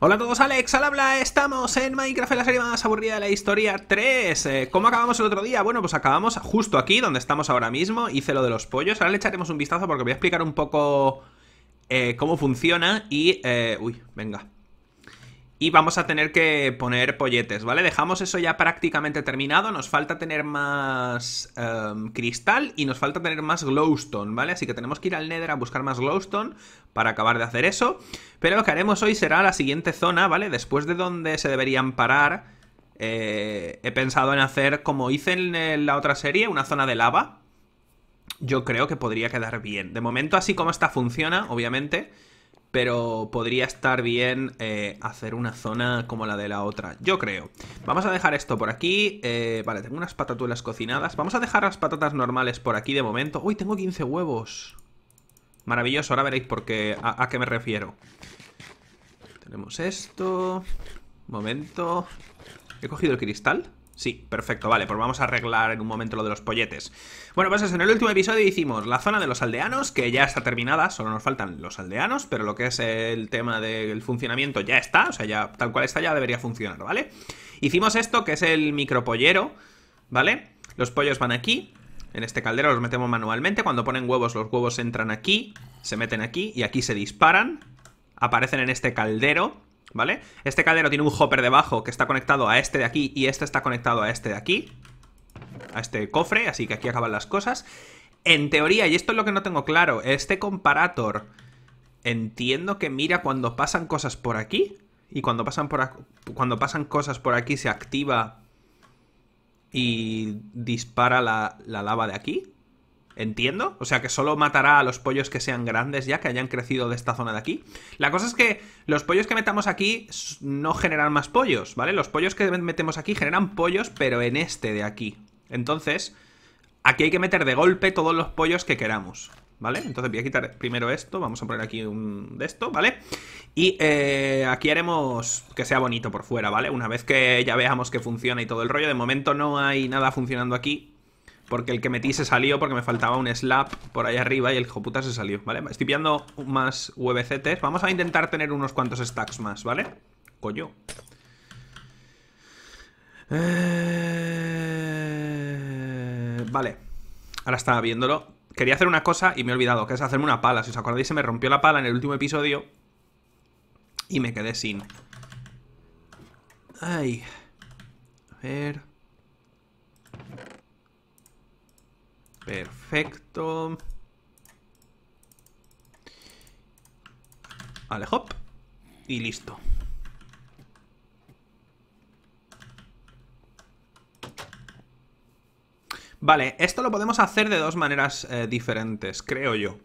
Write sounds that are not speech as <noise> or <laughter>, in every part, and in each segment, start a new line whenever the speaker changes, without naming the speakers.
Hola a todos, Alex al habla, estamos en Minecraft la serie más aburrida de la historia 3 eh, ¿Cómo acabamos el otro día? Bueno, pues acabamos justo aquí, donde estamos ahora mismo Hice lo de los pollos, ahora le echaremos un vistazo porque voy a explicar un poco eh, cómo funciona Y... Eh, uy, venga y vamos a tener que poner polletes, ¿vale? Dejamos eso ya prácticamente terminado. Nos falta tener más em, cristal y nos falta tener más glowstone, ¿vale? Así que tenemos que ir al Nether a buscar más glowstone para acabar de hacer eso. Pero lo que haremos hoy será la siguiente zona, ¿vale? Después de donde se deberían parar, eh, he pensado en hacer, como hice en la otra serie, una zona de lava. Yo creo que podría quedar bien. De momento, así como esta funciona, obviamente pero podría estar bien eh, hacer una zona como la de la otra, yo creo. Vamos a dejar esto por aquí, eh, vale, tengo unas patatulas cocinadas, vamos a dejar las patatas normales por aquí de momento. Uy, tengo 15 huevos. Maravilloso, ahora veréis por qué, a qué me refiero. Tenemos esto, momento. ¿He cogido el cristal? Sí, perfecto, vale, pues vamos a arreglar en un momento lo de los polletes. Bueno, pues en el último episodio hicimos la zona de los aldeanos, que ya está terminada, solo nos faltan los aldeanos, pero lo que es el tema del funcionamiento ya está, o sea, ya tal cual está ya debería funcionar, ¿vale? Hicimos esto, que es el micropollero, ¿vale? Los pollos van aquí, en este caldero los metemos manualmente, cuando ponen huevos los huevos entran aquí, se meten aquí y aquí se disparan, aparecen en este caldero, ¿vale? Este caldero tiene un hopper debajo que está conectado a este de aquí y este está conectado a este de aquí, a este cofre, así que aquí acaban las cosas. En teoría, y esto es lo que no tengo claro, este comparator entiendo que mira cuando pasan cosas por aquí y cuando pasan, por cuando pasan cosas por aquí se activa y dispara la, la lava de aquí entiendo. O sea que solo matará a los pollos que sean grandes ya, que hayan crecido de esta zona de aquí. La cosa es que los pollos que metamos aquí no generan más pollos, ¿vale? Los pollos que metemos aquí generan pollos, pero en este de aquí. Entonces, aquí hay que meter de golpe todos los pollos que queramos. ¿Vale? Entonces voy a quitar primero esto, vamos a poner aquí un de esto, ¿vale? Y eh, aquí haremos que sea bonito por fuera, ¿vale? Una vez que ya veamos que funciona y todo el rollo, de momento no hay nada funcionando aquí, porque el que metí se salió porque me faltaba un slap por ahí arriba y el puta se salió, ¿vale? Estoy pillando más VCTs. Vamos a intentar tener unos cuantos stacks más, ¿vale? Coño. Eh, vale. Ahora estaba viéndolo. Quería hacer una cosa y me he olvidado, que es hacerme una pala. Si os acordáis, se me rompió la pala en el último episodio y me quedé sin. Ay. A ver... Perfecto. Vale, hop. Y listo. Vale, esto lo podemos hacer de dos maneras eh, diferentes, creo yo.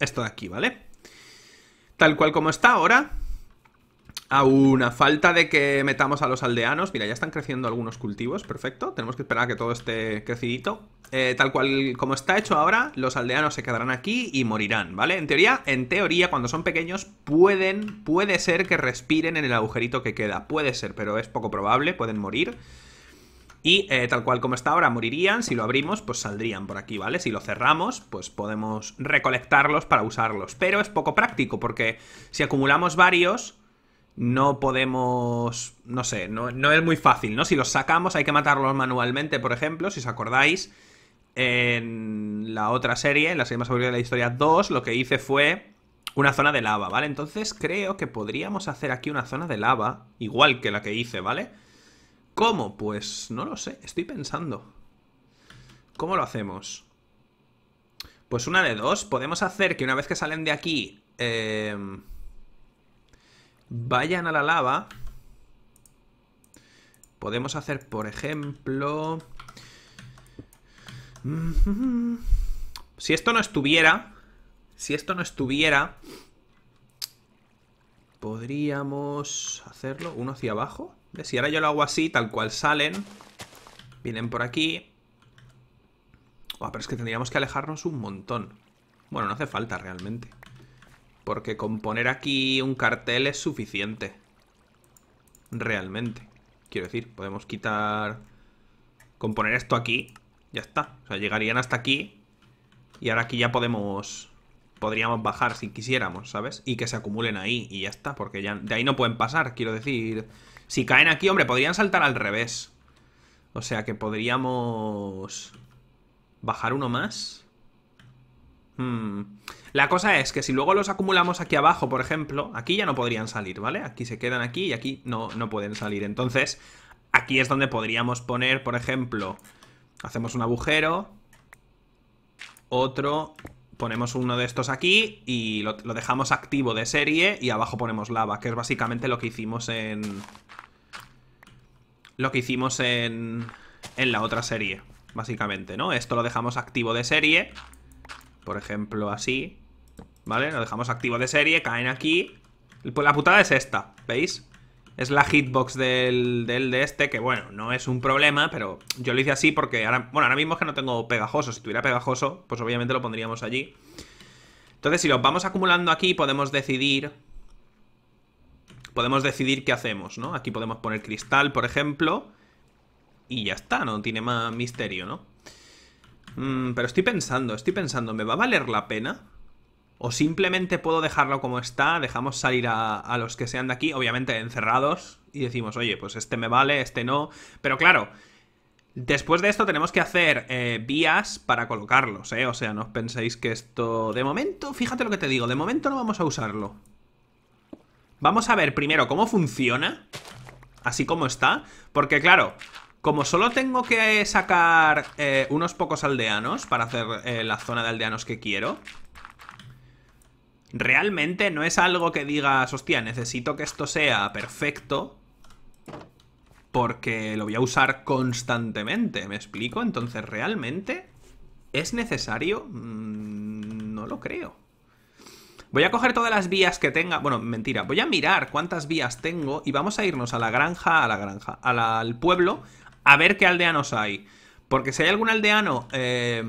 Esto de aquí, ¿vale? Tal cual como está ahora, a una falta de que metamos a los aldeanos. Mira, ya están creciendo algunos cultivos, perfecto. Tenemos que esperar a que todo esté crecidito. Eh, tal cual como está hecho ahora, los aldeanos se quedarán aquí y morirán, ¿vale? En teoría, en teoría, cuando son pequeños, pueden, puede ser que respiren en el agujerito que queda. Puede ser, pero es poco probable, pueden morir. Y eh, tal cual como está ahora, morirían. Si lo abrimos, pues saldrían por aquí, ¿vale? Si lo cerramos, pues podemos recolectarlos para usarlos. Pero es poco práctico, porque si acumulamos varios no podemos, no sé, no, es muy fácil, ¿no? Si los sacamos hay que matarlos manualmente, por ejemplo, si os acordáis, en la otra serie, en la serie más aburrida de la historia 2, lo que hice fue una zona de lava, ¿vale? Entonces creo que podríamos hacer aquí una zona de lava, igual que la que hice, ¿vale? ¿Cómo? Pues no lo sé, estoy pensando. ¿Cómo lo hacemos? Pues una de dos, podemos hacer que una vez que salen de aquí... Eh vayan a la lava. Podemos hacer, por ejemplo... Si esto no estuviera... Si esto no estuviera... Podríamos hacerlo uno hacia abajo. Si ahora yo lo hago así, tal cual salen. Vienen por aquí. pero es que tendríamos que alejarnos un montón. Bueno, no hace falta realmente. Porque con poner aquí un cartel es suficiente. Realmente. Quiero decir, podemos quitar... Con poner esto aquí, ya está. O sea, llegarían hasta aquí. Y ahora aquí ya podemos... Podríamos bajar si quisiéramos, ¿sabes? Y que se acumulen ahí y ya está. Porque ya de ahí no pueden pasar, quiero decir... Si caen aquí, hombre, podrían saltar al revés. O sea que podríamos... Bajar uno más. Mm. La cosa es que si luego los acumulamos aquí abajo, por ejemplo, aquí ya no podrían salir, ¿vale? Aquí se quedan aquí y aquí no, no pueden salir. Entonces, aquí es donde podríamos poner, por ejemplo, hacemos un agujero, otro, ponemos uno de estos aquí y lo, lo, dejamos activo de serie y abajo ponemos lava, que es básicamente lo que hicimos en... Lo que hicimos en, en la otra serie, básicamente, ¿no? Esto lo dejamos activo de serie por ejemplo, así ¿Vale? Lo dejamos activo de serie, caen aquí pues La putada es esta, ¿veis? Es la hitbox del, de este Que bueno, no es un problema Pero yo lo hice así porque ahora Bueno, ahora mismo es que no tengo pegajoso Si tuviera pegajoso, pues obviamente lo pondríamos allí Entonces si lo vamos acumulando aquí Podemos decidir Podemos decidir qué hacemos, ¿no? Aquí podemos poner cristal, por ejemplo Y ya está, no tiene más misterio, ¿no? Mm, pero estoy pensando, estoy pensando, ¿me va a valer la pena? ¿O simplemente puedo dejarlo como está? Dejamos salir a, los que sean de aquí, obviamente encerrados, y decimos, oye, pues este me vale, este no. Pero claro, Después de esto tenemos que hacer eh, vías para colocarlos, ¿eh? O sea, no os penséis que esto... De momento, fíjate lo que te digo, de momento no vamos a usarlo. Vamos a ver primero cómo funciona, así como está, porque claro, como solo tengo que sacar eh, unos pocos aldeanos para hacer eh, la zona de aldeanos que quiero, realmente no es algo que digas, hostia, necesito que esto sea perfecto porque lo voy a usar constantemente, ¿me explico? Entonces, ¿realmente es necesario? Mm, no lo creo. Voy a coger todas las vías que tenga. Bueno, mentira. Voy a mirar cuántas vías tengo y vamos a irnos a la granja, a la granja, al pueblo, a ver qué aldeanos hay. Porque si hay algún aldeano... Eh,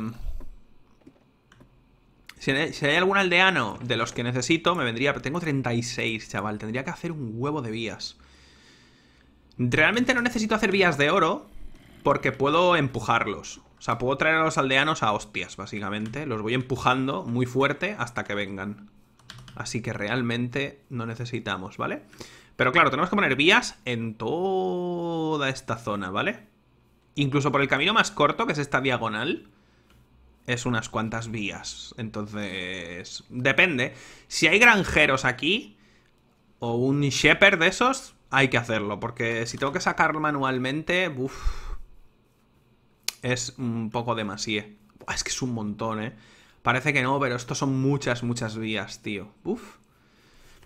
si hay algún aldeano de los que necesito, me vendría... Tengo 36, chaval. Tendría que hacer un huevo de vías. Realmente no necesito hacer vías de oro porque puedo empujarlos. O sea, puedo traer a los aldeanos a hostias, básicamente. Los voy empujando muy fuerte hasta que vengan. Así que realmente no necesitamos, ¿vale? vale pero claro, tenemos que poner vías en toda esta zona, ¿vale? Incluso por el camino más corto, que es esta diagonal, es unas cuantas vías. Entonces, depende. Si hay granjeros aquí, o un shepherd de esos, hay que hacerlo. Porque si tengo que sacarlo manualmente, uff, es un poco demasiado. Es que es un montón, ¿eh? Parece que no, pero estos son muchas, muchas vías, tío. Uff.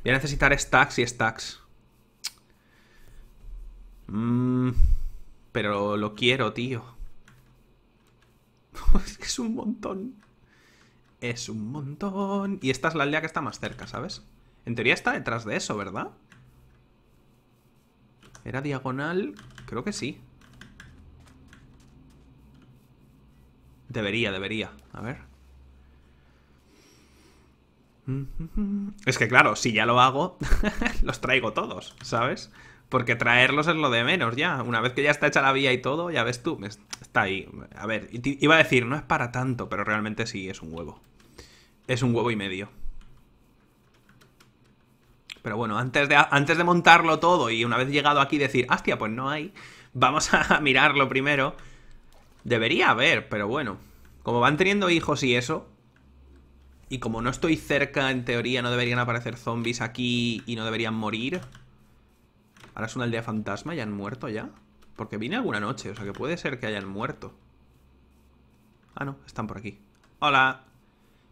Voy a necesitar stacks y stacks. Mm, pero lo quiero, tío. <laughs> es que es un montón. Es un montón. Y esta es la aldea que está más cerca, ¿sabes? En teoría está detrás de eso, ¿verdad? ¿Era diagonal? Creo que sí. Debería, debería. A ver. <laughs> Es que claro, si ya lo hago, <laughs> los traigo todos, ¿sabes? Porque traerlos es lo de menos ya. Una vez que ya está hecha la vía y todo, ya ves tú, está ahí. A ver, iba a decir, no es para tanto, pero realmente sí, es un huevo. Es un huevo y medio. Pero bueno, antes de, antes de montarlo todo y una vez llegado aquí decir, hostia, pues no hay, vamos a <laughs> mirarlo primero. Debería haber, pero bueno. Como van teniendo hijos y eso, y como no estoy cerca, en teoría no deberían aparecer zombies aquí y no deberían morir... Ahora es una aldea fantasma y han muerto ya. Porque vine alguna noche, o sea que puede ser que hayan muerto. Ah, no, están por aquí. ¡Hola!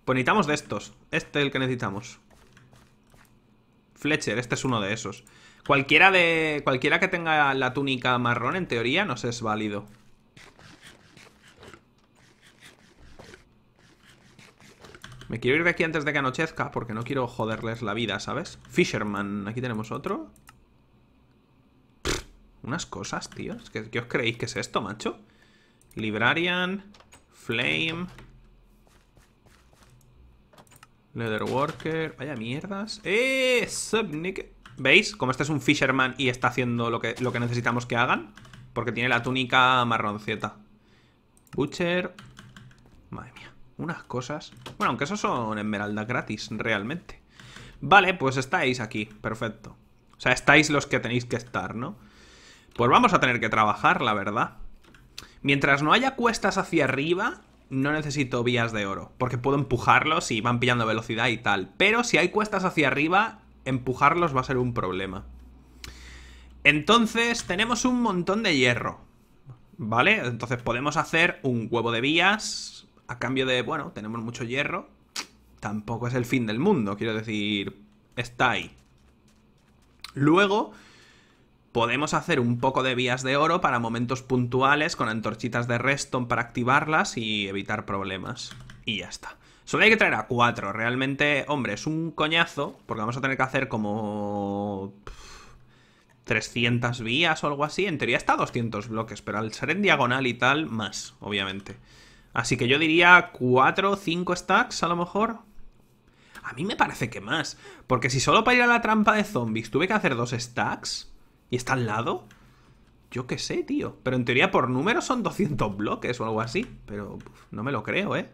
Pues necesitamos de estos. Este es el que necesitamos. Fletcher, este es uno de esos. Cualquiera de. Cualquiera que tenga la túnica marrón, en teoría, nos es válido. Me quiero ir de aquí antes de que anochezca, porque no quiero joderles la vida, ¿sabes? Fisherman, aquí tenemos otro. Unas cosas, tío. ¿Qué, os creéis que es esto, macho? Librarian, Flame, Leatherworker, vaya mierdas. ¡Eh! Subnick. ¿Veis? Como este es un Fisherman y está haciendo lo que, lo que necesitamos que hagan. Porque tiene la túnica marronceta. Butcher. Madre mía. Unas cosas. Bueno, aunque esos son esmeraldas gratis, realmente. Vale, pues estáis aquí. Perfecto. O sea, estáis los que tenéis que estar, ¿no? Pues vamos a tener que trabajar, la verdad. Mientras no haya cuestas hacia arriba, no necesito vías de oro, porque puedo empujarlos y van pillando velocidad y tal. Pero si hay cuestas hacia arriba, empujarlos va a ser un problema. Entonces, tenemos un montón de hierro, ¿vale? Entonces podemos hacer un huevo de vías a cambio de, bueno, tenemos mucho hierro. Tampoco es el fin del mundo, quiero decir, está ahí. Luego podemos hacer un poco de vías de oro para momentos puntuales con antorchitas de redstone para activarlas y evitar problemas. Y ya está. Solo hay que traer a cuatro. Realmente, hombre, es un coñazo porque vamos a tener que hacer como... 300 vías o algo así. En teoría está 200 bloques, pero al ser en diagonal y tal, más, obviamente. Así que yo diría 4 o 5 stacks a lo mejor. A mí me parece que más. Porque si solo para ir a la trampa de zombies tuve que hacer dos stacks... ¿Y está al lado? Yo qué sé, tío. Pero en teoría por número son 200 bloques o algo así. Pero no me lo creo, ¿eh?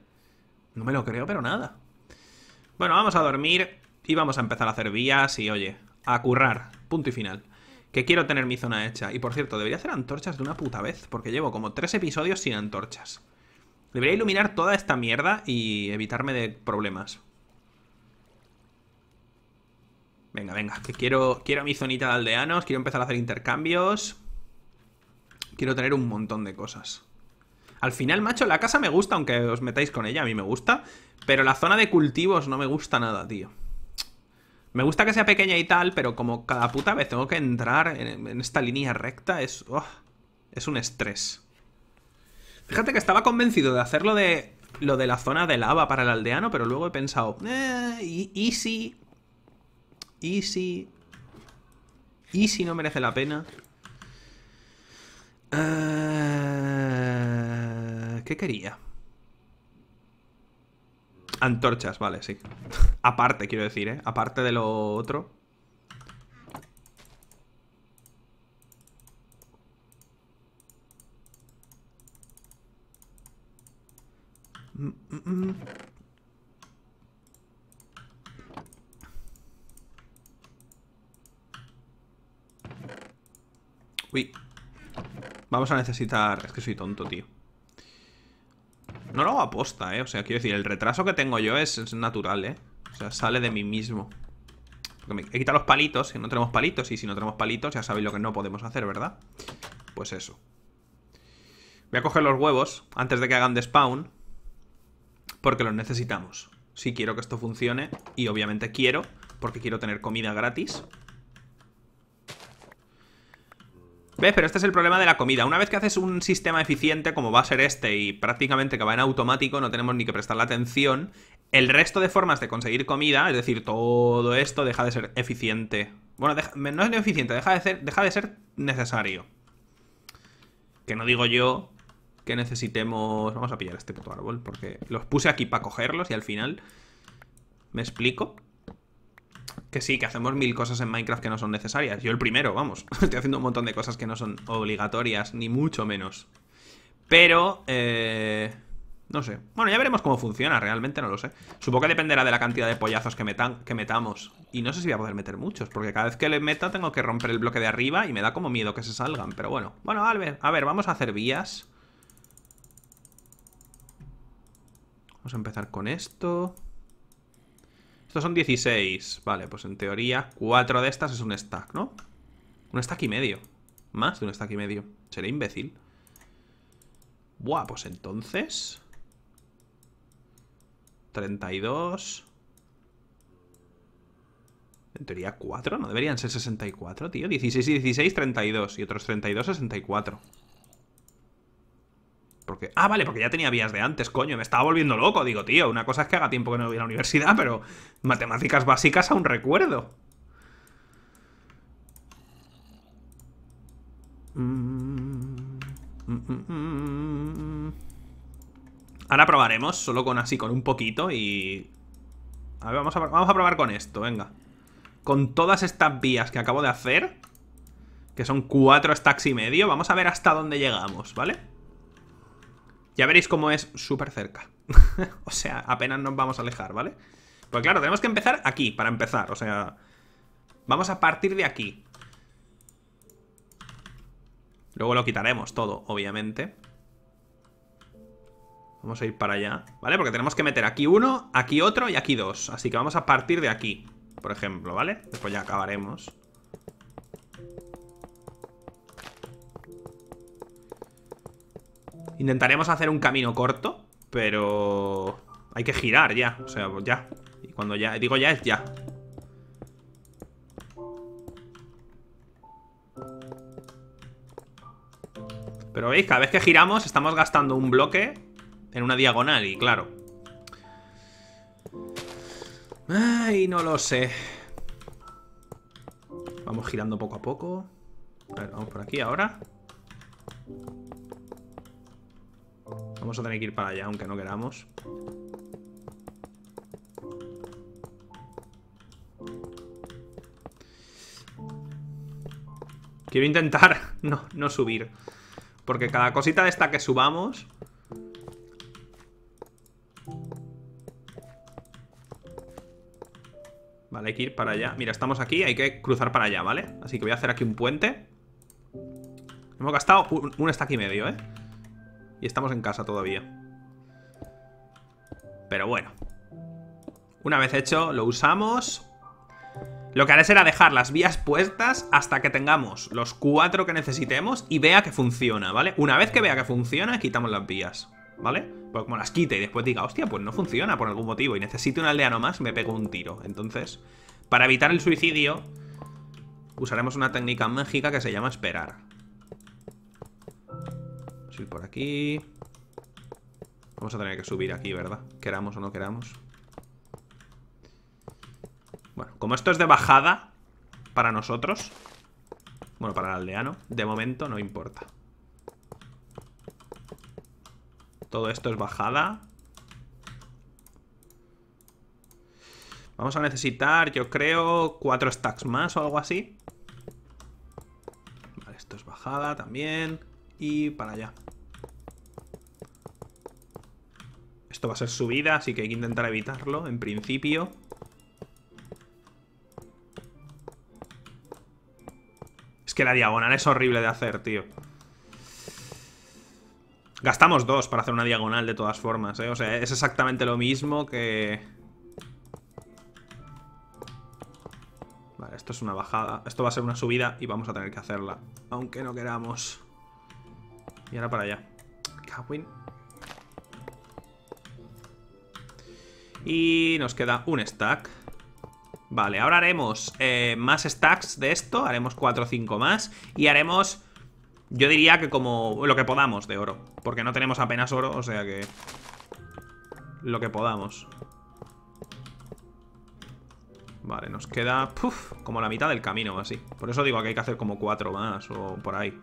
No me lo creo, pero nada. Bueno, vamos a dormir y vamos a empezar a hacer vías y, oye, a currar. Punto y final. Que quiero tener mi zona hecha. Y por cierto, debería hacer antorchas de una puta vez, porque llevo como tres episodios sin antorchas. Debería iluminar toda esta mierda y evitarme de problemas. Venga, venga, que quiero, quiero mi zonita de aldeanos, quiero empezar a hacer intercambios. Quiero tener un montón de cosas. Al final, macho, la casa me gusta, aunque os metáis con ella, a mí me gusta. Pero la zona de cultivos no me gusta nada, tío. Me gusta que sea pequeña y tal, pero como cada puta vez tengo que entrar en, esta línea recta, es... Oh, es un estrés. Fíjate que estaba convencido de hacerlo de... Lo de la zona de lava para el aldeano, pero luego he pensado... Eh, y, y ¿Y si...? ¿Y si no merece la pena? Eh, ¿Qué quería? Antorchas, vale, sí. <laughs> Aparte, quiero decir, ¿eh? Aparte de lo otro. Mm, mm, mm. Vamos a necesitar... Es que soy tonto, tío. No lo hago aposta, ¿eh? O sea, quiero decir, el retraso que tengo yo es, natural, ¿eh? O sea, sale de mí mismo. he quitado los palitos, Si no tenemos palitos. Y si no tenemos palitos, ya sabéis lo que no podemos hacer, ¿verdad? Pues eso. Voy a coger los huevos antes de que hagan de spawn. Porque los necesitamos. Si quiero que esto funcione. Y obviamente quiero, porque quiero tener comida gratis. ¿Ves? Pero este es el problema de la comida. Una vez que haces un sistema eficiente como va a ser este y prácticamente que va en automático, no tenemos ni que prestar la atención, el resto de formas de conseguir comida, es decir, todo esto deja de ser eficiente. Bueno, no es eficiente, deja de ser, deja de ser necesario. Que no digo yo que necesitemos... Vamos a pillar este puto árbol, porque los puse aquí para cogerlos y al final... ¿Me explico? que sí, que hacemos mil cosas en Minecraft que no son necesarias. Yo el primero, vamos. <laughs> Estoy haciendo un montón de cosas que no son obligatorias, ni mucho menos. Pero, eh, no sé. Bueno, ya veremos cómo funciona, realmente no lo sé. Supongo que dependerá de la cantidad de pollazos que, metan, que metamos. Y no sé si voy a poder meter muchos, porque cada vez que le meta tengo que romper el bloque de arriba y me da como miedo que se salgan. Pero bueno, bueno, ver a ver, vamos a hacer vías. Vamos a empezar con esto son 16. Vale, pues en teoría, 4 de estas es un stack, ¿no? Un stack y medio. Más de un stack y medio. Seré imbécil. Buah, pues entonces... 32... En teoría 4, ¿no? Deberían ser 64, tío. 16 y 16, 32. Y otros 32, 64. Porque, ah, vale, porque ya tenía vías de antes, coño, me estaba volviendo loco. Digo, tío, una cosa es que haga tiempo que no voy a la universidad, pero matemáticas básicas a un recuerdo. Mm, mm, mm, Ahora probaremos, solo con así, con un poquito y... A ver, vamos a, vamos a probar con esto, venga. Con todas estas vías que acabo de hacer, que son cuatro stacks y medio, vamos a ver hasta dónde llegamos, ¿vale? vale ya veréis cómo es súper cerca. <laughs> o sea, apenas nos vamos a alejar, ¿vale? Pues claro, tenemos que empezar aquí, para empezar. O sea, vamos a partir de aquí. Luego lo quitaremos todo, obviamente. Vamos a ir para allá, ¿vale? Porque tenemos que meter aquí uno, aquí otro y aquí dos. Así que vamos a partir de aquí, por ejemplo, ¿vale? Después ya acabaremos. Intentaremos hacer un camino corto, pero hay que girar ya. O sea, pues ya. Y cuando ya... Digo ya es ya. Pero veis, cada vez que giramos estamos gastando un bloque en una diagonal y claro. Ay, no lo sé. Vamos girando poco a poco. A ver, vamos por aquí ahora. Vamos a tener que ir para allá, aunque no queramos. Quiero intentar <laughs> no, subir. Porque cada cosita de esta que subamos... Vale, hay que ir para allá. Mira, estamos aquí, hay que cruzar para allá, ¿vale? Así que voy a hacer aquí un puente. Hemos gastado un, un stack y medio, ¿eh? Y estamos en casa todavía. Pero bueno. Una vez hecho, lo usamos. Lo que haré será dejar las vías puestas hasta que tengamos los cuatro que necesitemos y vea que funciona, ¿vale? Una vez que vea que funciona, quitamos las vías, ¿vale? Porque como las quite y después diga, hostia, pues no funciona por algún motivo y necesito un aldeano más, me pego un tiro. Entonces, para evitar el suicidio, usaremos una técnica mágica que se llama esperar por aquí. Vamos a tener que subir aquí, ¿verdad? Queramos o no queramos. Bueno, como esto es de bajada para nosotros, bueno, para el aldeano, de momento no importa. Todo esto es bajada. Vamos a necesitar, yo creo, cuatro stacks más o algo así. Vale, esto es bajada también. Y para allá. Esto va a ser subida, así que hay que intentar evitarlo, en principio. Es que la diagonal es horrible de hacer, tío. Gastamos dos para hacer una diagonal de todas formas, ¿eh? O sea, es exactamente lo mismo que... Vale, esto es una bajada. Esto va a ser una subida y vamos a tener que hacerla. Aunque no queramos. Y ahora para allá. Cawin. Y nos queda un stack. Vale, ahora haremos eh, más stacks de esto. Haremos 4 o 5 más. Y haremos, yo diría que como lo que podamos de oro. Porque no tenemos apenas oro, o sea que... Lo que podamos. Vale, nos queda... como la mitad del camino, así. Por eso digo que hay que hacer como 4 más o por ahí.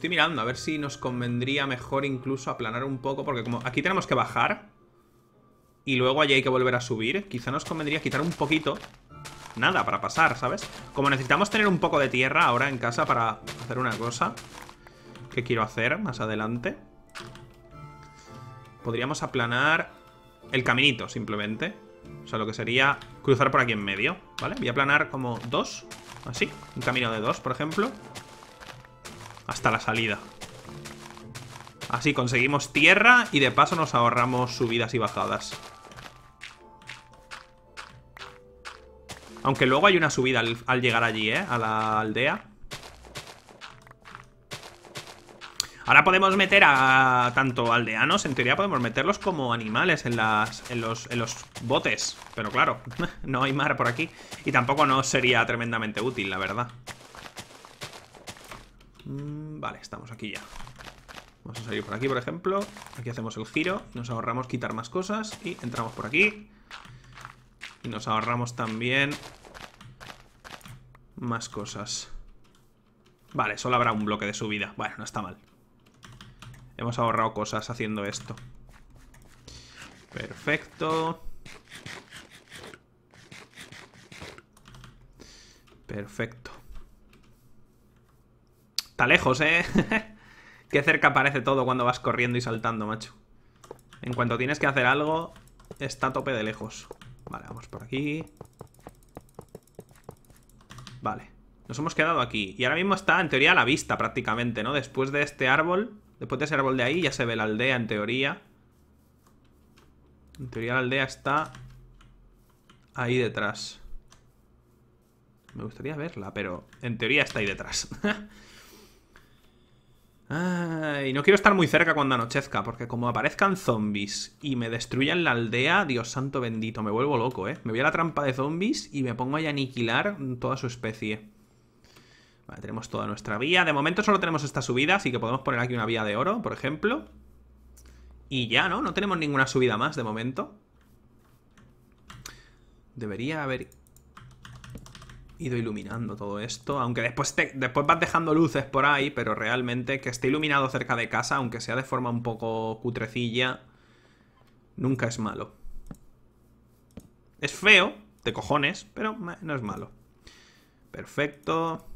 estoy mirando a ver si nos convendría mejor incluso aplanar un poco. Porque como aquí tenemos que bajar y luego allí hay que volver a subir, quizá nos convendría quitar un poquito. Nada, para pasar, ¿sabes? Como necesitamos tener un poco de tierra ahora en casa para hacer una cosa que quiero hacer más adelante. Podríamos aplanar el caminito, simplemente. O sea, lo que sería cruzar por aquí en medio, ¿vale? Voy a aplanar como dos, así. Un camino de dos, por ejemplo hasta la salida. Así conseguimos tierra y de paso nos ahorramos subidas y bajadas. Aunque luego hay una subida al, llegar allí, ¿eh? A la aldea. Ahora podemos meter a tanto aldeanos, en teoría podemos meterlos como animales en, las, los, en los botes. Pero claro, <laughs> no hay mar por aquí. Y tampoco nos sería tremendamente útil, la verdad. Mm, vale, estamos aquí ya. Vamos a salir por aquí, por ejemplo. Aquí hacemos el giro. Nos ahorramos quitar más cosas. Y entramos por aquí. Y nos ahorramos también más cosas. Vale, solo habrá un bloque de subida. Bueno, no está mal. Hemos ahorrado cosas haciendo esto. Perfecto. Perfecto. Está lejos, ¿eh? <laughs> Qué cerca parece todo cuando vas corriendo y saltando, macho. En cuanto tienes que hacer algo, está a tope de lejos. Vale, vamos por aquí. Vale. Nos hemos quedado aquí. Y ahora mismo está, en teoría, a la vista prácticamente, ¿no? Después de este árbol, después de ese árbol de ahí, ya se ve la aldea, en teoría. En teoría la aldea está ahí detrás. Me gustaría verla, pero en teoría está ahí detrás. <laughs> y no quiero estar muy cerca cuando anochezca, porque como aparezcan zombies y me destruyan la aldea, Dios santo bendito, me vuelvo loco, ¿eh? Me voy a la trampa de zombies y me pongo ahí a aniquilar toda su especie. Vale, tenemos toda nuestra vía. De momento solo tenemos esta subida, así que podemos poner aquí una vía de oro, por ejemplo. Y ya, ¿no? No tenemos ninguna subida más de momento. Debería haber ido iluminando todo esto. Aunque después, después vas dejando luces por ahí, pero realmente que esté iluminado cerca de casa, aunque sea de forma un poco cutrecilla, nunca es malo. Es feo, de cojones, pero no es malo. Perfecto.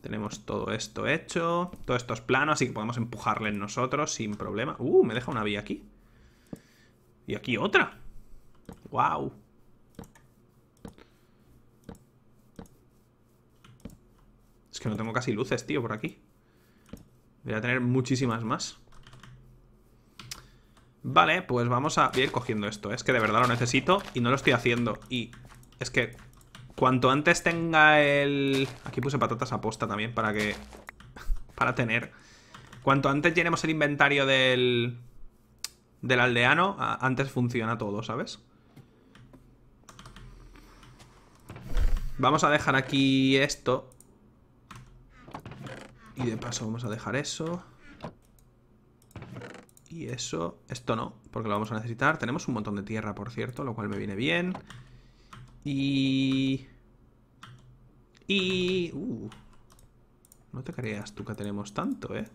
Tenemos todo esto hecho. Todo esto es plano, así que podemos empujarle nosotros sin problema. Uh, me deja una vía aquí. Y aquí otra. Guau. Es que no tengo casi luces, tío, por aquí. Voy a tener muchísimas más. Vale, pues vamos a... ir cogiendo esto. Es que de verdad lo necesito y no lo estoy haciendo. Y es que cuanto antes tenga el... Aquí puse patatas a posta también para que... <laughs> para tener. Cuanto antes llenemos el inventario del... del aldeano, antes funciona todo, ¿sabes? Vamos a dejar aquí esto y de paso vamos a dejar eso. Y eso, esto no, porque lo vamos a necesitar. Tenemos un montón de tierra, por cierto, lo cual me viene bien. Y... Y... Uh, no te creas tú que tenemos tanto, ¿eh?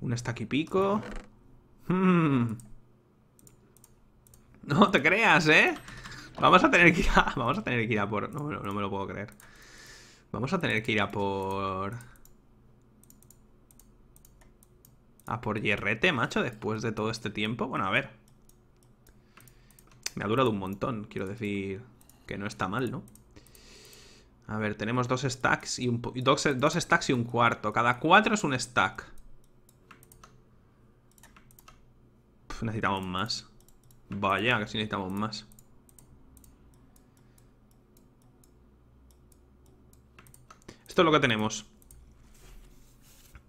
Un stack y pico. Hmm. <laughs> No te creas, ¿eh? Vamos a tener que ir a... <laughs> Vamos a tener que ir a por... No, me lo puedo creer. Vamos a tener que ir a por... A por yerrete, macho, después de todo este tiempo. Bueno, a ver. Me ha durado un montón, quiero decir... Que no está mal, ¿no? A ver, tenemos dos stacks y un... Dos, stacks y un cuarto. Cada cuatro es un stack. necesitamos más. Vaya, casi necesitamos más. Esto es lo que tenemos.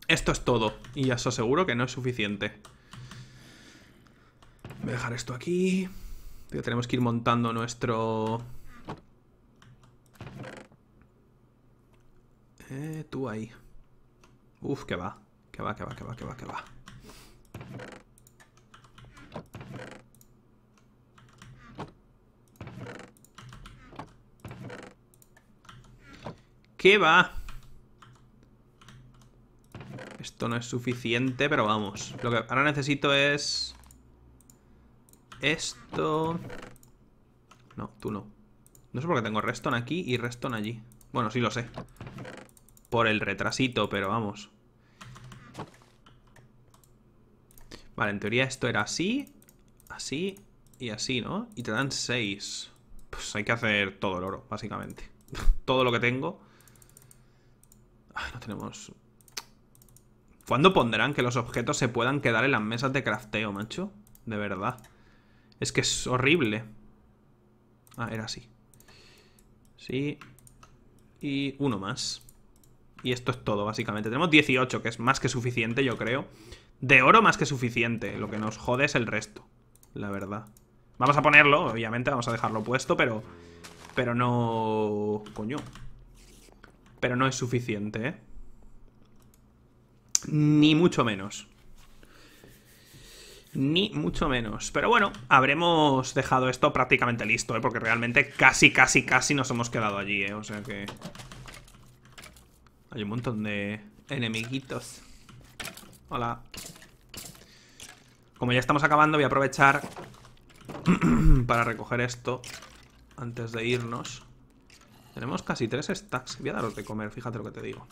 Esto es todo. Y ya os aseguro que no es suficiente. Voy a dejar esto aquí. tenemos que ir montando nuestro... Eh, tú ahí. Uf, que va. Que va, que va, que va, que va, que va. ¿Qué va? Esto no es suficiente, pero vamos. Lo que ahora necesito es... Esto... No, tú no. No sé por qué tengo Reston aquí y Reston allí. Bueno, sí lo sé. Por el retrasito, pero vamos. Vale, en teoría esto era así, así y así, ¿no? Y te dan 6. Pues hay que hacer todo el oro, básicamente. <laughs> todo lo que tengo Ah, no tenemos... ¿Cuándo pondrán que los objetos se puedan quedar en las mesas de crafteo, macho? De verdad. Es que es horrible. Ah, era así. Sí. Y uno más. Y esto es todo, básicamente. Tenemos 18, que es más que suficiente, yo creo. De oro más que suficiente. Lo que nos jode es el resto, la verdad. Vamos a ponerlo, obviamente. Vamos a dejarlo puesto, pero... Pero no... Coño. Pero no es suficiente, ¿eh? Ni mucho menos. Ni mucho menos. Pero bueno, habremos dejado esto prácticamente listo, ¿eh? Porque realmente casi, casi, casi nos hemos quedado allí, ¿eh? O sea que... Hay un montón de enemiguitos. Hola. Como ya estamos acabando, voy a aprovechar <clears throat> para recoger esto antes de irnos. Tenemos casi tres stacks. Voy a daros de comer, fíjate lo que te digo.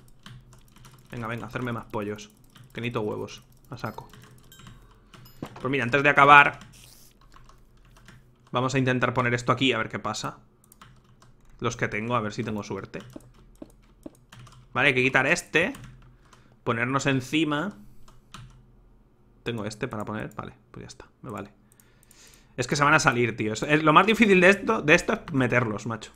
Venga, venga, hacerme más pollos. Que necesito huevos. A saco. Pues mira, antes de acabar... Vamos a intentar poner esto aquí a ver qué pasa. Los que tengo, a ver si tengo suerte. Vale, hay que quitar este. Ponernos encima. Tengo este para poner. Vale, pues ya está. Me vale. Es que se van a salir, tío. lo más difícil de esto, de esto es meterlos, macho.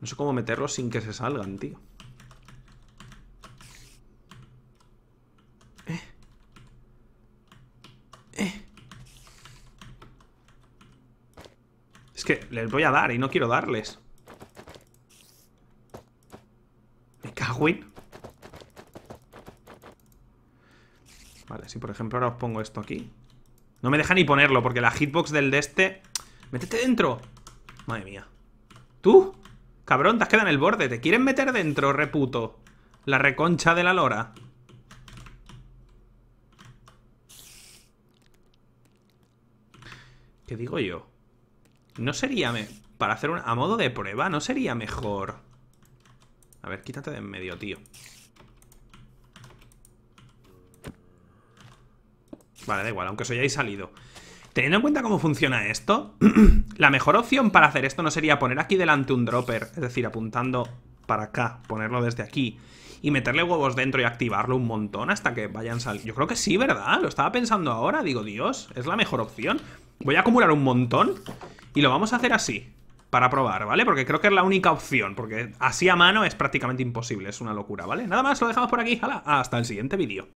No sé cómo meterlos sin que se salgan, tío. Eh. Eh. Es que les voy a dar y no quiero darles. Me cago en... Vale, si por ejemplo ahora os pongo esto aquí. No me deja ni ponerlo porque la hitbox del de este... ¡Métete dentro! Madre mía. ¿Tú? Cabrón, te has quedado en el borde. ¿Te quieren meter dentro, reputo? La reconcha de la lora. ¿Qué digo yo? No sería... Para hacer un... A modo de prueba, ¿no sería mejor? A ver, quítate de en medio, tío. Vale, da igual, aunque os hayáis salido. Teniendo en cuenta cómo funciona esto, <clears throat> la mejor opción para hacer esto no sería poner aquí delante un dropper, es decir, apuntando para acá, ponerlo desde aquí y meterle huevos dentro y activarlo un montón hasta que vayan saliendo. Yo creo que sí, ¿verdad? Lo estaba pensando ahora, digo, Dios, es la mejor opción. Voy a acumular un montón y lo vamos a hacer así, para probar, ¿vale? Porque creo que es la única opción, porque así a mano es prácticamente imposible, es una locura, ¿vale? Nada más, lo dejamos por aquí, hala, hasta el siguiente vídeo.